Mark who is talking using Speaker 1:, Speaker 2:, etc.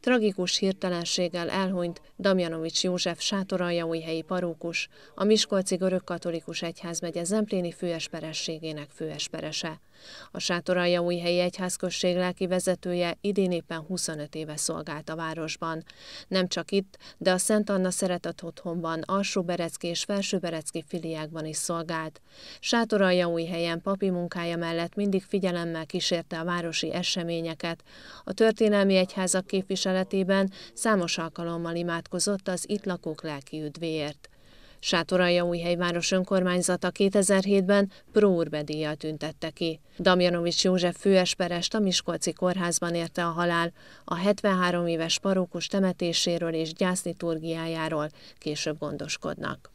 Speaker 1: tragikus hirtelenséggel elhunyt Damjanovics József sátoraljaújhelyi parókus, a Miskolci Görögkatolikus Egyházmegye Zempléni főesperességének főesperese. A új helyi Egyházközség lelki vezetője idén éppen 25 éve szolgált a városban. Nem csak itt, de a Szent Anna Szeretett Otthonban, berecki és berecki filiákban is szolgált. helyen papi munkája mellett mindig figyelemmel kísérte a városi eseményeket. A történelmi egyházak képviseletében számos alkalommal imádkozott az itt lakók lelki üdvéért. Sátoralja Újhelyváros önkormányzata 2007-ben Próurbe tüntette ki. Damjanovics József főesperest a Miskolci kórházban érte a halál, a 73 éves parókus temetéséről és gyászliturgiájáról később gondoskodnak.